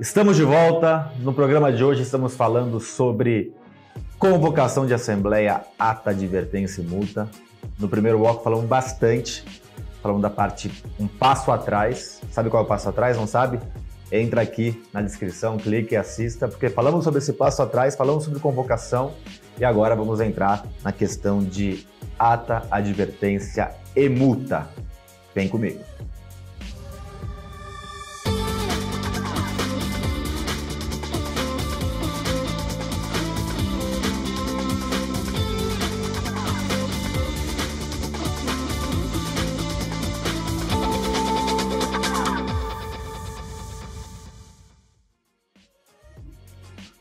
Estamos de volta. No programa de hoje estamos falando sobre convocação de assembleia, ata, advertência e multa. No primeiro bloco falamos bastante, falamos da parte um passo atrás. Sabe qual é o passo atrás? Não sabe? Entra aqui na descrição, clique e assista, porque falamos sobre esse passo atrás, falamos sobre convocação e agora vamos entrar na questão de ata, advertência e multa. Vem comigo.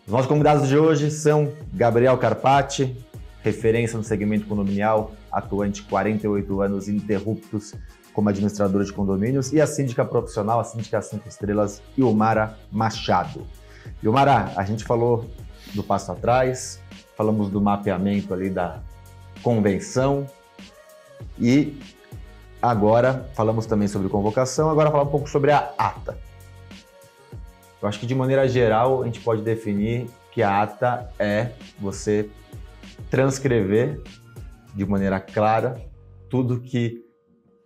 Os nossos convidados de hoje são Gabriel Carpati, referência no segmento condominial, atuante 48 anos interruptos como administradora de condomínios, e a síndica profissional, a síndica 5 estrelas, Ilmara Machado. Ilmara, a gente falou do passo atrás, falamos do mapeamento ali da convenção e agora falamos também sobre convocação, agora falar um pouco sobre a ata. Eu acho que de maneira geral a gente pode definir que a ata é você transcrever de maneira clara tudo que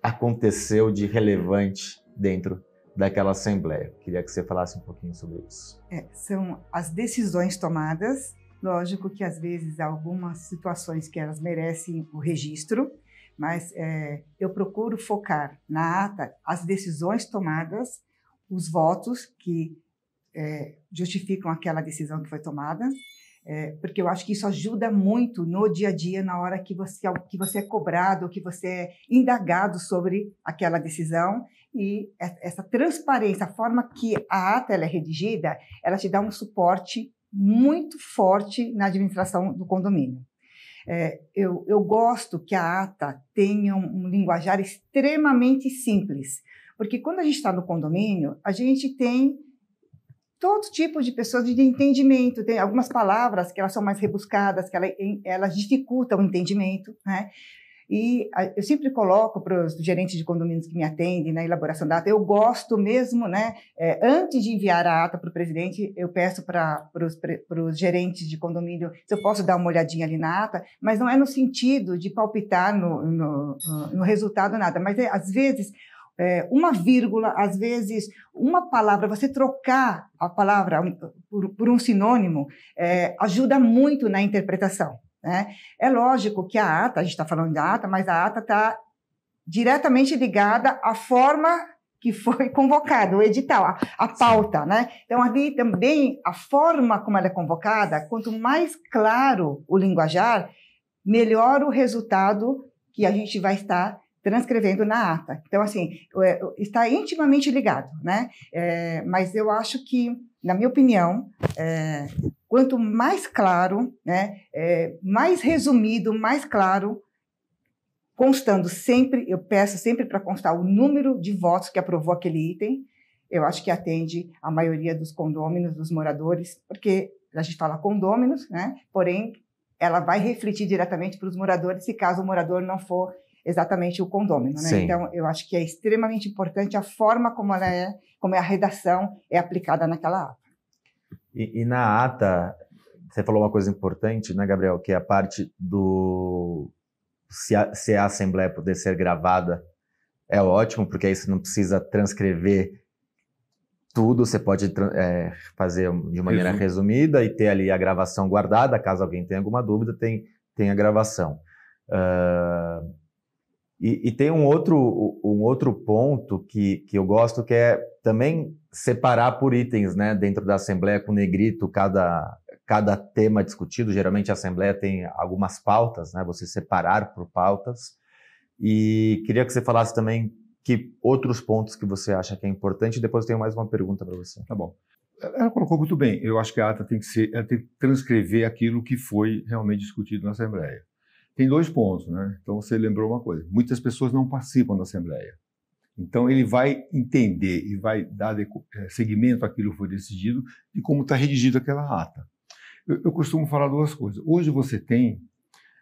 aconteceu de relevante dentro daquela assembleia. Queria que você falasse um pouquinho sobre isso. É, são as decisões tomadas, lógico que às vezes há algumas situações que elas merecem o registro, mas é, eu procuro focar na ata as decisões tomadas, os votos que é, justificam aquela decisão que foi tomada, é, porque eu acho que isso ajuda muito no dia a dia, na hora que você, que você é cobrado, que você é indagado sobre aquela decisão. E é, essa transparência, a forma que a ata é redigida, ela te dá um suporte muito forte na administração do condomínio. É, eu, eu, gosto que a ata tenha um linguajar extremamente simples, porque quando a gente está no condomínio, a gente tem todo tipo de pessoas de entendimento. Tem algumas palavras que elas são mais rebuscadas, que elas, elas dificultam o entendimento, né? E eu sempre coloco para os gerentes de condomínios que me atendem na elaboração da ata, eu gosto mesmo, né? É, antes de enviar a ata para o presidente, eu peço para os gerentes de condomínio se eu posso dar uma olhadinha ali na ata, mas não é no sentido de palpitar no, no, no resultado, nada, mas é, às vezes é, uma vírgula, às vezes uma palavra, você trocar a palavra por, por um sinônimo, é, ajuda muito na interpretação. Né? É lógico que a ata, a gente está falando da ata, mas a ata está diretamente ligada à forma que foi convocado, o edital, a, a, pauta, né? Então, ali também a forma como ela é convocada, quanto mais claro o linguajar, melhor o resultado que a gente vai estar transcrevendo na ata. Então, assim, é, está intimamente ligado, né? É, mas eu acho que, na minha opinião, é, quanto mais claro, né, é, mais resumido, mais claro, constando sempre, eu peço sempre para constar o número de votos que aprovou aquele item, eu acho que atende a maioria dos condôminos, dos moradores, porque a gente fala condôminos, né? Porém, ela vai refletir diretamente para os moradores se caso o morador não for exatamente o condômino. Né? Então, eu acho que é extremamente importante a forma como ela é, como é a redação é aplicada naquela ata. E, e na ata, você falou uma coisa importante, né, Gabriel, que é a parte do se a, se a assembleia poder ser gravada é ótimo, porque aí você não precisa transcrever tudo, você pode é, fazer de maneira resumida e ter ali a gravação guardada, caso alguém tenha alguma dúvida, tem, tem a gravação. Uh, e, e, tem um outro, um outro ponto que, que eu gosto, que é também separar por itens, né? Dentro da Assembleia, com negrito, cada, cada tema discutido. Geralmente a Assembleia tem algumas pautas, né? Você separar por pautas. E queria que você falasse também que outros pontos que você acha que é importante. Depois eu tenho mais uma pergunta para você. Tá bom. Ela colocou muito bem. Eu acho que a ata tem que, ser, tem que transcrever aquilo que foi realmente discutido na Assembleia. Tem dois pontos, né? Então você lembrou uma coisa: muitas pessoas não participam da Assembleia. Então ele vai entender e vai dar é, seguimento àquilo que foi decidido e como está redigida aquela ata. Eu, eu, costumo falar duas coisas. Hoje você tem,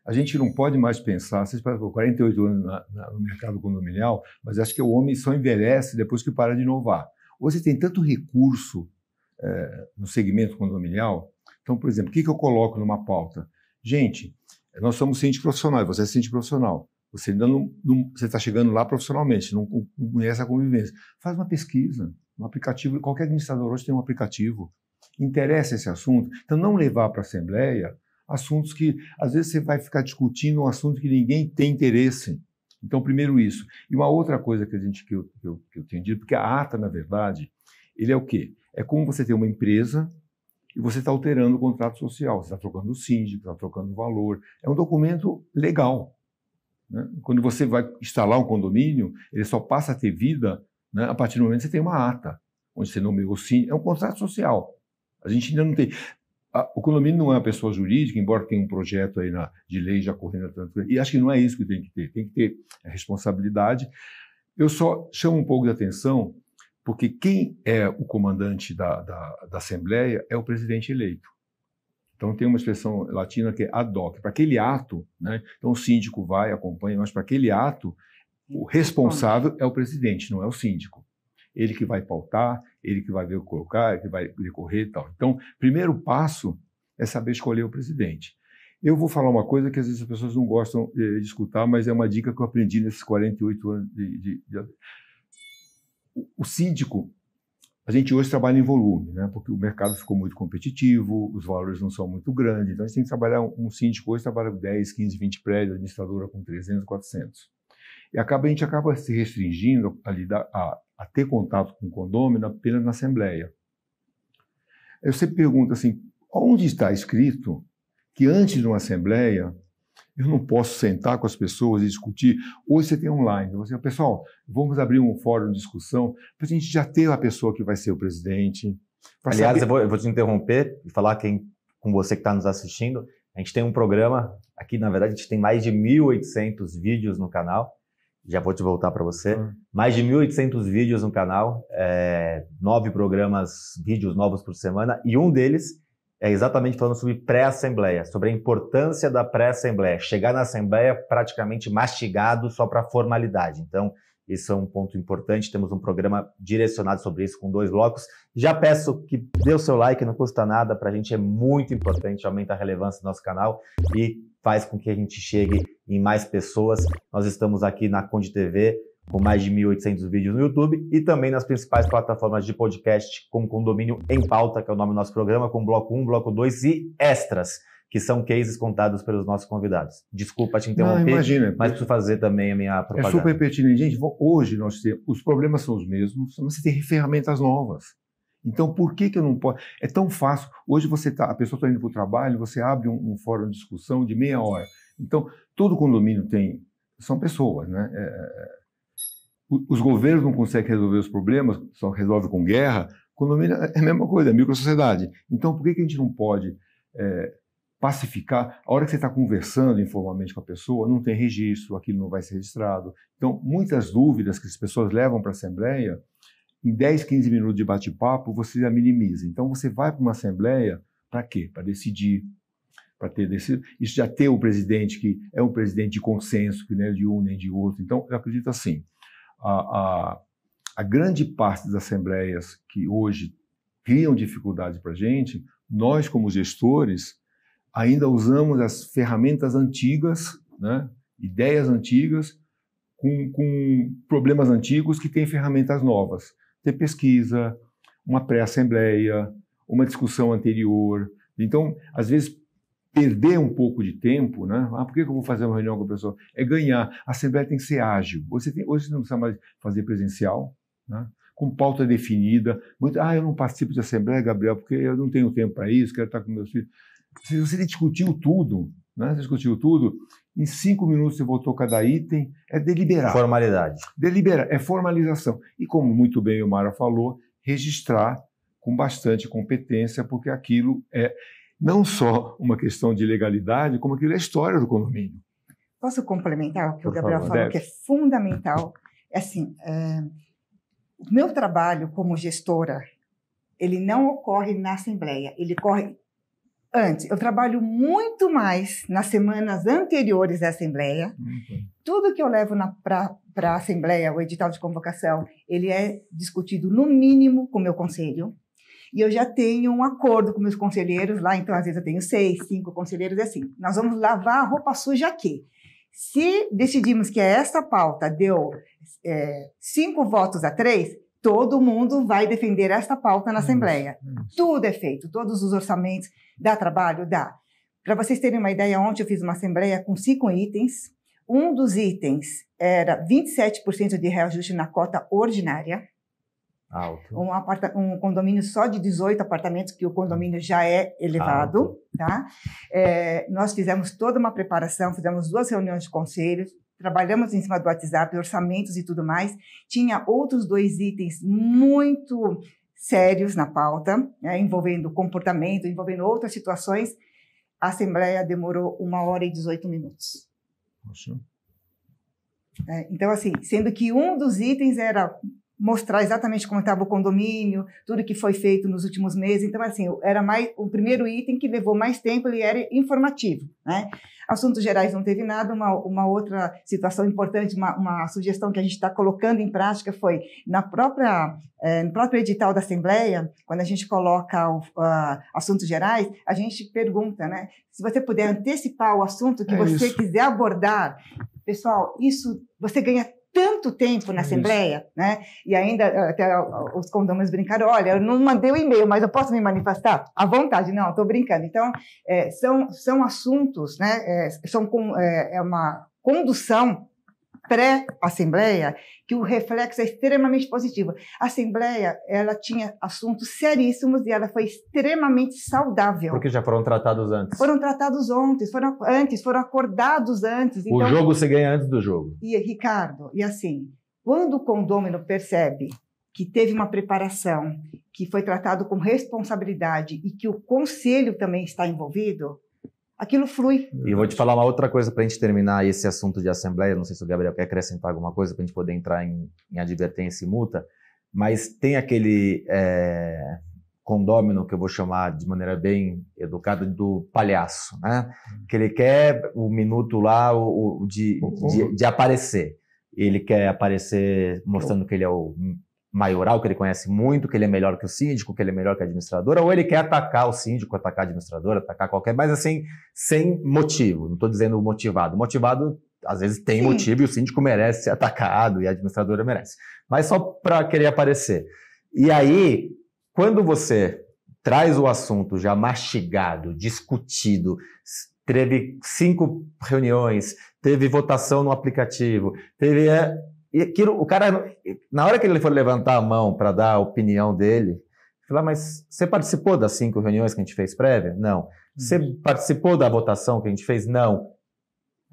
a gente não pode mais pensar, vocês passam 48 anos na, na, no mercado condominial, mas acho que o homem só envelhece depois que para de inovar. Hoje tem tanto recurso é, no segmento condominial. Então, por exemplo, o que, que eu coloco numa pauta? Gente, nós somos ciente profissional, você é ciente profissional. Você ainda não, não você está chegando lá profissionalmente, não, não conhece a convivência. Faz uma pesquisa, um aplicativo. Qualquer administrador hoje tem um aplicativo. Interessa esse assunto. Então, não levar para a Assembleia assuntos que, às vezes, você vai ficar discutindo um assunto que ninguém tem interesse. Então, primeiro isso. E uma outra coisa que, a gente, que, eu, que eu, que eu tenho dito, porque a ata, na verdade, ele é o quê? É como você tem uma empresa e você está alterando o contrato social, você está trocando o síndico, está trocando o valor. É um documento legal. Né? Quando você vai instalar um condomínio, ele só passa a ter vida né? a partir do momento que você tem uma ata, onde você nomeou o síndico. É um contrato social. A gente ainda não tem. O condomínio não é uma pessoa jurídica, embora tenha um projeto aí na, de lei já correndo tanto. E acho que não é isso que tem que ter. Tem que ter a é responsabilidade. Eu só chamo um pouco de atenção porque quem é o comandante da, da, da Assembleia é o presidente eleito. Então tem uma expressão latina que é ad hoc. Para aquele ato, né? então o síndico vai, acompanha, mas para aquele ato, o responsável é o presidente, não é o síndico. Ele que vai pautar, ele que vai ver colocar, ele que vai decorrer e tal. Então, primeiro passo é saber escolher o presidente. Eu vou falar uma coisa que às vezes as pessoas não gostam eh, de escutar, mas é uma dica que eu aprendi nesses 48 anos de, de, de, o síndico, a gente hoje trabalha em volume, né? porque o mercado ficou muito competitivo, os valores não são muito grandes, então a gente tem que trabalhar, um síndico hoje trabalha com 10, 15, 20 prédios, a administradora com 300, 400. E acaba, a gente acaba se restringindo a, lidar, a, a ter contato com o condomínio apenas na assembleia. Aí você pergunta assim, onde está escrito que antes de uma assembleia eu não posso sentar com as pessoas e discutir. Hoje você tem online. Você, pessoal, vamos abrir um fórum de discussão para a gente já ter a pessoa que vai ser o presidente. Aliás, saber... eu, vou, eu, vou, te interromper e falar quem, com você que está nos assistindo. A gente tem um programa aqui, na verdade, a gente tem mais de 1.800 vídeos no canal. Já vou te voltar para você. Uhum. Mais de 1.800 vídeos no canal, é, nove programas, vídeos novos por semana, e um deles é exatamente falando sobre pré-assembleia, sobre a importância da pré-assembleia. Chegar na assembleia praticamente mastigado só para formalidade. Então, isso é um ponto importante. Temos um programa direcionado sobre isso com dois blocos. Já peço que dê o seu like, não custa nada. Para a gente é muito importante, aumenta a relevância do nosso canal e faz com que a gente chegue em mais pessoas. Nós estamos aqui na Conde TV com mais de 1.800 vídeos no YouTube e também nas principais plataformas de podcast, como Condomínio em Pauta, que é o nome do nosso programa, com bloco 1, bloco 2 e extras, que são cases contados pelos nossos convidados. Desculpa te interromper, Não, imagina, mas é preciso fazer também a minha propaganda. É super pertinente. Gente, hoje nós temos, os problemas são os mesmos, mas você tem ferramentas novas. Então, por que, que eu não posso? É tão fácil. Hoje você tá, a pessoa está indo para o trabalho, você abre um, um, fórum de discussão de meia hora. Então, todo condomínio tem. São pessoas, né? É, é, é os governos não conseguem resolver os problemas, só resolve com guerra, condomínio é, é a mesma coisa, é microsociedade. Então, por que, que a gente não pode é, pacificar? A hora que você está conversando informalmente com a pessoa, não tem registro, aquilo não vai ser registrado. Então, muitas dúvidas que as pessoas levam para a Assembleia, em 10, 15 minutos de bate-papo, você já minimiza. Então, você vai para uma Assembleia para quê? Para decidir, para ter decidido. Isso já ter o um presidente que é um presidente de consenso, que não é de um nem de outro. Então, eu acredito assim a, a, a grande parte das assembleias que hoje criam dificuldade para a gente, nós, como gestores, ainda usamos as ferramentas antigas, né? ideias antigas, com, com, problemas antigos que têm ferramentas novas. Ter pesquisa, uma pré-assembleia, uma discussão anterior. Então, às vezes, perder um pouco de tempo, né? Ah, por que eu vou fazer uma reunião com a pessoa? É ganhar. A Assembleia tem que ser ágil. Você tem, hoje você não precisa mais fazer presencial, né? com pauta definida. Muito, ah, eu não participo de Assembleia, Gabriel, porque eu não tenho tempo para isso, quero estar com meus filhos. Você, você discutiu tudo, né? Você discutiu tudo. Em cinco minutos você votou cada item. É deliberar. Formalidade. Deliberar, é formalização. E como muito bem o Mara falou, registrar com bastante competência, porque aquilo é não só uma questão de legalidade, como aquilo é a história do condomínio. Posso complementar o que Por o Gabriel favor, falou, deve. que é fundamental? É assim, é, o meu trabalho como gestora, ele não ocorre na Assembleia, ele ocorre antes. Eu trabalho muito mais nas semanas anteriores à Assembleia. Uhum. Tudo que eu levo para a Assembleia, o edital de convocação, ele é discutido no mínimo com o meu conselho. E eu já tenho um acordo com meus conselheiros lá, então às vezes eu tenho seis, cinco conselheiros, é assim. Nós vamos lavar a roupa suja aqui. Se decidimos que esta pauta deu é, cinco votos a três, todo mundo vai defender esta pauta na Assembleia. Isso. Tudo é feito, todos os orçamentos. Dá trabalho? Dá. Para vocês terem uma ideia, ontem eu fiz uma Assembleia com cinco itens. Um dos itens era 27% de reajuste na cota ordinária. Alto. Um, aparta, um condomínio só de 18 apartamentos, que o condomínio já é elevado. Tá? É, nós fizemos toda uma preparação, fizemos duas reuniões de conselhos, trabalhamos em cima do WhatsApp, orçamentos e tudo mais. Tinha outros dois itens muito sérios na pauta, né, envolvendo comportamento, envolvendo outras situações. A Assembleia demorou uma hora e 18 minutos. É, então, assim, sendo que um dos itens era mostrar exatamente como estava o condomínio, tudo que foi feito nos últimos meses. Então, assim, era mais o primeiro item que levou mais tempo, e era informativo. Né? Assuntos gerais não teve nada. Uma, uma outra situação importante, uma, uma sugestão que a gente está colocando em prática foi na própria é, no próprio edital da Assembleia, quando a gente coloca o, a, assuntos gerais, a gente pergunta, né? Se você puder antecipar o assunto que é você isso. quiser abordar, pessoal, isso você ganha tanto tempo na Assembleia, né? E ainda eh, até eh, eh, os condôminos brincaram, olha, eu não mandei o um e-mail, mas eu posso me manifestar? À vontade, não, estou brincando. Então, é, são, são assuntos, né? É, são com, é, é uma condução pré-assembleia que o reflexo é extremamente positivo. A assembleia, ela tinha assuntos seríssimos e ela foi extremamente saudável. Porque já foram tratados antes. Foram tratados ontem, foram antes, foram acordados antes. Então, o jogo se ganha antes do jogo. E Ricardo, e assim, quando o condômino percebe que teve uma preparação, que foi tratado com responsabilidade e que o conselho também está envolvido, aquilo flui. E vou te falar uma outra coisa para a gente terminar esse assunto de assembleia. Não sei se o Gabriel quer acrescentar alguma coisa para a gente poder entrar em, em, advertência e multa, mas tem aquele é, condômino que eu vou chamar de maneira bem educada do palhaço, né? Uhum. Que ele quer o minuto lá o, o de, de, de aparecer. Ele quer aparecer mostrando que ele é o maioral, que ele conhece muito, que ele é melhor que o síndico, que ele é melhor que a administradora, ou ele quer atacar o síndico, atacar a administradora, atacar qualquer, mas assim, sem motivo. Não estou dizendo motivado. Motivado, às vezes, tem Sim. motivo e o síndico merece ser atacado e a administradora merece. Mas só para querer aparecer. E aí, quando você traz o assunto já mastigado, discutido, teve cinco reuniões, teve votação no aplicativo, teve é, e aquilo, o cara, na hora que ele for levantar a mão para dar a opinião dele, falar, mas você participou das cinco reuniões que a gente fez prévia? Não. Uhum. Você participou da votação que a gente fez? Não.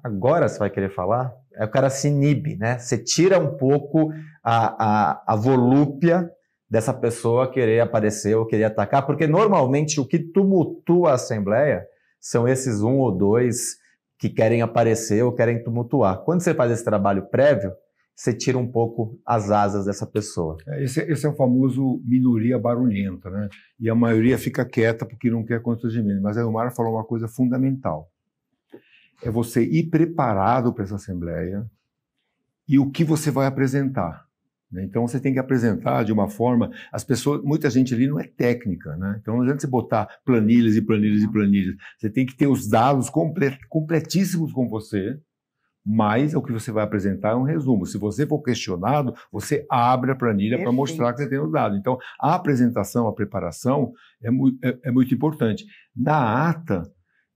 Agora você vai querer falar? é o cara se inibe, né? Você tira um pouco a, a, a volúpia dessa pessoa querer aparecer ou querer atacar, porque normalmente o que tumultua a Assembleia são esses um ou dois que querem aparecer ou querem tumultuar. Quando você faz esse trabalho prévio, você tira um pouco as asas dessa pessoa. É, esse, esse, é o famoso minoria barulhenta, né? E a maioria fica quieta porque não quer constrangimento. Mas a Elmara falou uma coisa fundamental. É você ir preparado para essa assembleia e o que você vai apresentar. Né? Então você tem que apresentar de uma forma. As pessoas, muita gente ali não é técnica, né? Então não adianta você botar planilhas e planilhas e planilhas. Você tem que ter os dados complet, completíssimos com você mas o que você vai apresentar é um resumo. Se você for questionado, você abre a planilha para mostrar que você tem o dados. dado. Então, a apresentação, a preparação é, mu é, é muito importante. Na ata,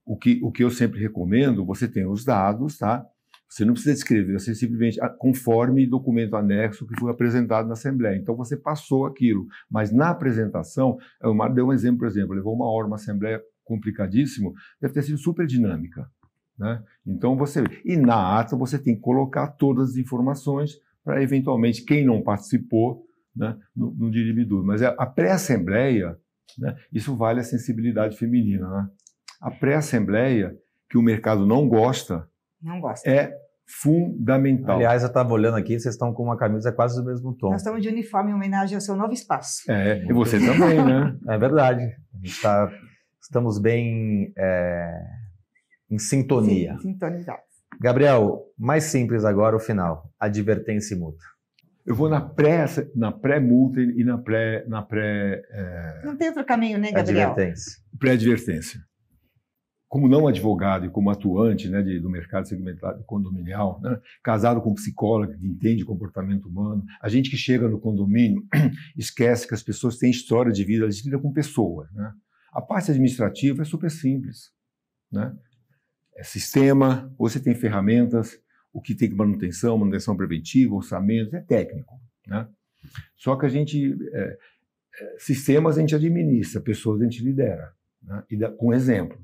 o que, o que eu sempre recomendo, você tem os dados, tá? Você não precisa escrever, você simplesmente ah, conforme documento anexo que foi apresentado na Assembleia. Então você passou aquilo, mas na apresentação, Mar deu um exemplo, por exemplo, levou uma hora uma Assembleia complicadíssimo, deve ter sido super dinâmica. Né? Então você e na ata você tem que colocar todas as informações para eventualmente quem não participou né, no, no Mas é, a, pré-assembleia, né, isso vale a sensibilidade feminina. Né? A pré-assembleia que o mercado não gosta, não gosta. é fundamental. Aliás, eu estava olhando aqui, vocês estão com uma camisa quase do mesmo tom. Nós estamos de uniforme em homenagem ao seu novo espaço. É, e você também, né? É verdade. Tá, estamos bem é em sintonia. Sim, sintonizados. Gabriel, mais simples agora o final. Advertência e multa. Eu vou na pré, na pré-multa e na pré, na pré. É... Não tem outro caminho, né, Gabriel? Advertência. Pré-advertência. Como não advogado e como atuante né, de, do mercado segmentado condominial, né, casado com um psicólogo que entende comportamento humano, a gente que chega no condomínio esquece que as pessoas têm história de vida, elas lidam com pessoas. Né? A parte administrativa é super simples. Né? é sistema, você tem ferramentas, o que tem que manutenção, manutenção preventiva, orçamento, é técnico. Né? Só que a gente, é, é sistemas a gente administra, pessoas a gente lidera, né? e com exemplo.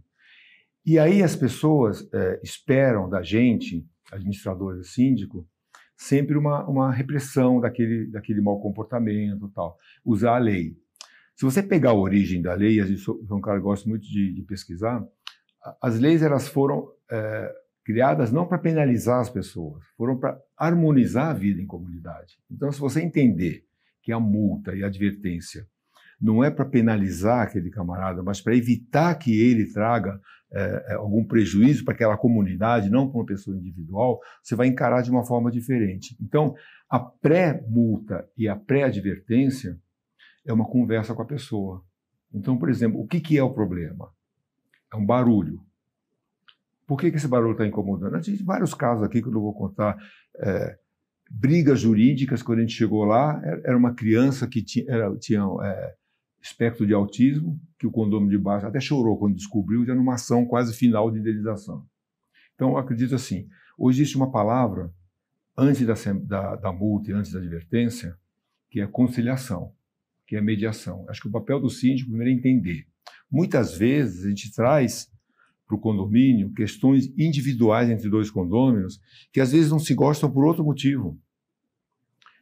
E aí as pessoas é, esperam da gente, administradores e síndico, sempre uma, uma repressão daquele, daquele mau comportamento tal, usar a lei. Se você pegar a origem da lei, a gente, o João Carlos gosta muito de, de pesquisar, as leis elas foram é, criadas não para penalizar as pessoas, foram para harmonizar a vida em comunidade. Então, se você entender que a multa e a advertência não é para penalizar aquele camarada, mas para evitar que ele traga é, é algum prejuízo para aquela comunidade, não para uma pessoa individual, você vai encarar de uma forma diferente. Então, a pré-multa e a pré-advertência é uma conversa com a pessoa. Então, por exemplo, o que, que é o problema? É um barulho. Por que, que esse barulho está incomodando? A gente tem vários casos aqui que eu não vou contar. É, brigas jurídicas, quando a gente chegou lá, era uma criança que tinha, era, tinha é, espectro de autismo, que o condomínio de baixo até chorou quando descobriu, já numa ação quase final de indenização. Então, acredito assim, hoje existe uma palavra, antes da, da, da multa e antes da advertência, que é conciliação, que é mediação. Acho que o papel do síndico primeiro é entender Muitas vezes a gente traz para o condomínio questões individuais entre dois condôminos que às vezes não se gostam por outro motivo.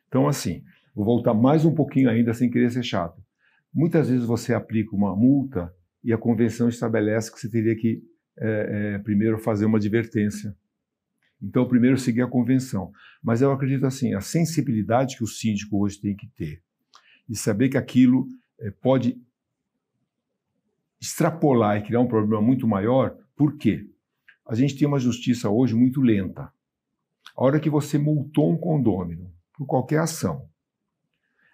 Então, assim, vou voltar mais um pouquinho ainda sem querer ser chato. Muitas vezes você aplica uma multa e a convenção estabelece que você teria que é, é, primeiro fazer uma advertência. Então, primeiro seguir a convenção. Mas eu acredito assim, a sensibilidade que o síndico hoje tem que ter e saber que aquilo é, pode extrapolar e criar um problema muito maior, por quê? A gente tem uma justiça hoje muito lenta. A hora que você multou um condômino por qualquer ação,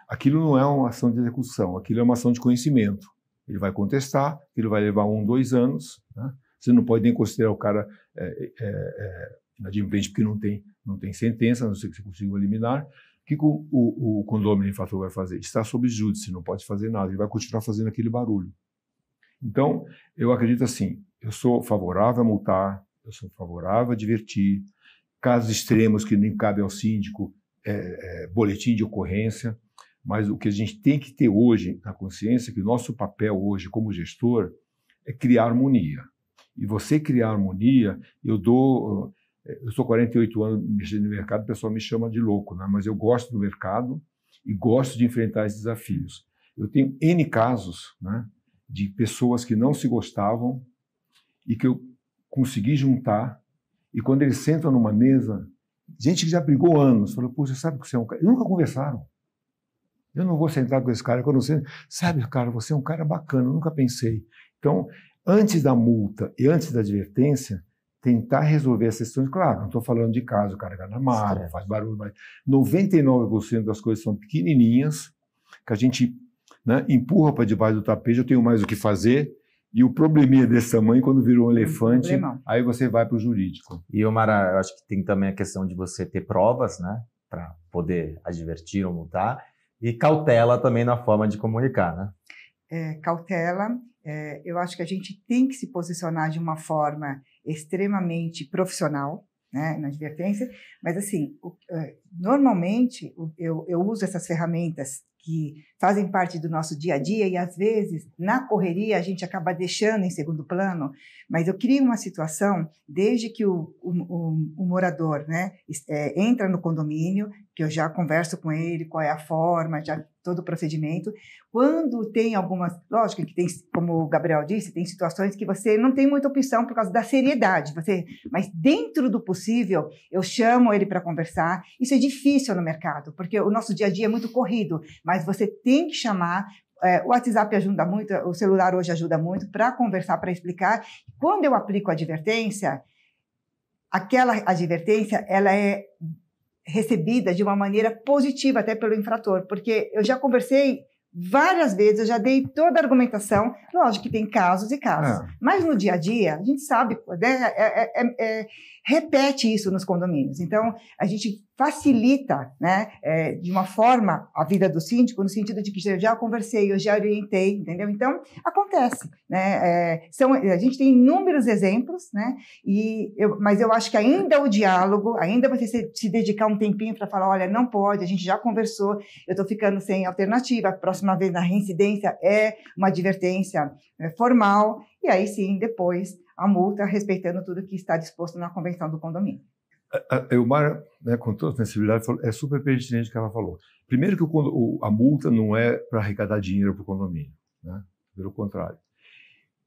aquilo não é uma ação de execução, aquilo é uma ação de conhecimento. Ele vai contestar, ele vai levar um, dois anos. Né? Você não pode nem considerar o cara é, é, é, inadimplente porque não tem, não tem sentença, não sei se você conseguiu eliminar. O que o, o, em condomínio fator vai fazer? Está sob júdice, não pode fazer nada, ele vai continuar fazendo aquele barulho. Então, eu acredito assim, eu sou favorável a multar, eu sou favorável a divertir, casos extremos que nem cabe ao síndico, é, é, boletim de ocorrência, mas o que a gente tem que ter hoje na consciência é que o nosso papel hoje como gestor é criar harmonia. E você criar harmonia, eu dou. Eu sou 48 anos mexendo no mercado, o pessoal me chama de louco, né? mas eu gosto do mercado e gosto de enfrentar esses desafios. Eu tenho N casos, né? de pessoas que não se gostavam e que eu consegui juntar. E quando eles sentam numa mesa, gente que já brigou anos, falou: Poxa, sabe que você é um cara. E nunca conversaram. Eu não vou sentar com esse cara, quando você. Sabe, cara, você é um cara bacana, eu nunca pensei. Então, antes da multa e antes da advertência, tentar resolver essas questões. Claro, não estou falando de caso, o cara está na mata, faz barulho, mas 99% das coisas são pequenininhas, que a gente né, empurra para debaixo do tapete, eu tenho mais o que fazer. E o probleminha desse tamanho, quando vira um elefante, aí você vai para o jurídico. E, Omara, eu acho que tem também a questão de você ter provas, né? Para poder advertir ou multar. E cautela também na forma de comunicar, né? É, cautela. É, eu acho que a gente tem que se posicionar de uma forma extremamente profissional, né, na advertência, mas assim, o, é, normalmente eu, eu, uso essas ferramentas que fazem parte do nosso dia a dia e às vezes na correria a gente acaba deixando em segundo plano, mas eu crio uma situação desde que o, o, o morador né, é, entra no condomínio, que eu já converso com ele qual é a forma, já todo o procedimento. Quando tem algumas, lógico que tem, como o Gabriel disse, tem situações que você não tem muita opção por causa da seriedade, você, mas dentro do possível, eu chamo ele para conversar. Isso é difícil no mercado, porque o nosso dia a dia é muito corrido, mas mas você tem que chamar. É, o WhatsApp ajuda muito, o celular hoje ajuda muito para conversar, para explicar. Quando eu aplico a advertência, aquela advertência ela é recebida de uma maneira positiva até pelo infrator, porque eu já conversei várias vezes, eu já dei toda a argumentação. Lógico que tem casos e casos, é. mas no dia a dia, a gente sabe, né? é, é, é, é repete isso nos condomínios. Então, a gente facilita, né, é, de uma forma, a vida do síndico, no sentido de que eu já conversei, eu já orientei, entendeu? Então, acontece, né? É, são, a gente tem inúmeros exemplos, né? E eu, mas eu acho que ainda o diálogo, ainda você se, se dedicar um tempinho para falar, olha, não pode, a gente já conversou, eu estou ficando sem alternativa, a próxima vez na reincidência é uma advertência né, formal, e aí sim, depois, a multa, respeitando tudo que está disposto na convenção do condomínio. Elmar, é, é, né, com toda a sensibilidade, é super pertinente o que ela falou. Primeiro que o, a multa não é para arrecadar dinheiro para o condomínio, né? pelo contrário.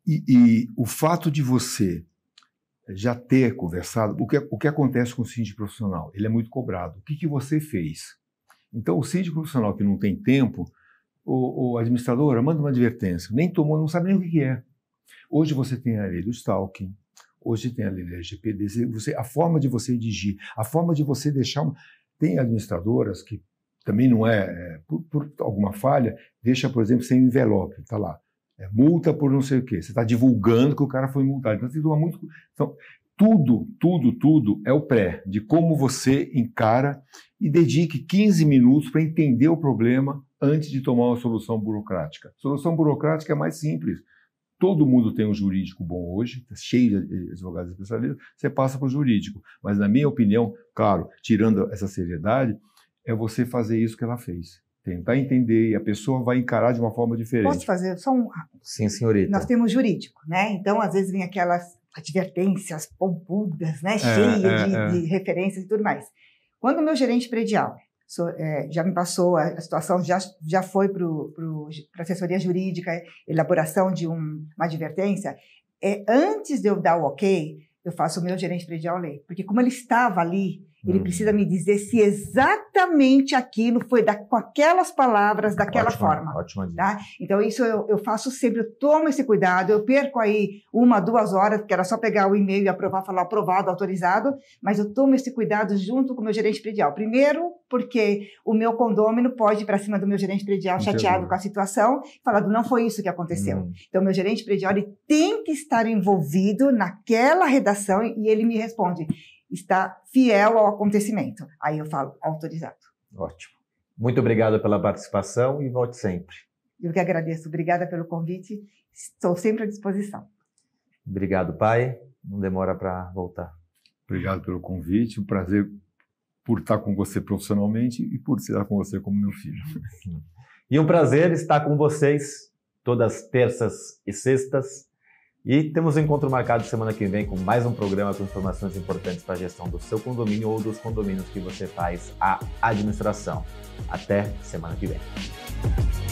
E, e, o fato de você já ter conversado, o que, o que acontece com o síndico profissional? Ele é muito cobrado. O que, que você fez? Então, o síndico profissional que não tem tempo, o, a administradora manda uma advertência, nem tomou, não sabe nem o que, que é. Hoje você tem a lei do stalking, Hoje tem a lei LGPD, você, a forma de você dirigir, a forma de você deixar. Uma... Tem administradoras que também não é, é por, por, alguma falha, deixa, por exemplo, sem envelope, está lá. É, multa por não sei o quê. Você está divulgando que o cara foi multado. Então, tem que tomar muito. Então, tudo, tudo, tudo é o pré, de como você encara e dedique 15 minutos para entender o problema antes de tomar uma solução burocrática. Solução burocrática é mais simples. Todo mundo tem um jurídico bom hoje, tá cheio de eh, advogados especialistas, você passa para o jurídico. Mas, na minha opinião, claro, tirando essa seriedade, é você fazer isso que ela fez. Tentar entender e a pessoa vai encarar de uma forma diferente. Posso fazer só um. Sim, senhorita. Nós temos jurídico, né? Então, às vezes, vem aquelas advertências pompudas, né? É, Cheia é, de, é. de referências e tudo mais. Quando o meu gerente predial sou, é, já me passou, a, a, situação já, já foi para a assessoria jurídica, elaboração de um, uma advertência, é, antes de eu dar o ok, eu faço o meu gerente predial ler. Porque como ele estava ali, ele uhum. precisa me dizer se exatamente aquilo foi da, com aquelas palavras, daquela ótima, forma. Ótima tá? Então, isso eu, eu, faço sempre, eu tomo esse cuidado, eu perco aí uma, duas horas, porque era só pegar o e-mail e aprovar, falar aprovado, autorizado, mas eu tomo esse cuidado junto com o meu gerente predial. Primeiro, porque o meu condômino pode ir para cima do meu gerente predial Entendi. chateado com a situação, falando, não foi isso que aconteceu. Hum. Então, meu gerente predial ele tem que estar envolvido naquela redação e ele me responde está fiel ao acontecimento. Aí eu falo autorizado. Ótimo. Muito obrigado pela participação e volte sempre. Eu que agradeço. Obrigada pelo convite. Estou sempre à disposição. Obrigado, pai. Não demora para voltar. Obrigado pelo convite. Um prazer por estar com você profissionalmente e por estar com você como meu filho. E um prazer estar com vocês todas terças e sextas e temos um encontro marcado semana que vem com mais um programa com informações importantes para a gestão do seu condomínio ou dos condomínios que você faz a administração. Até semana que vem.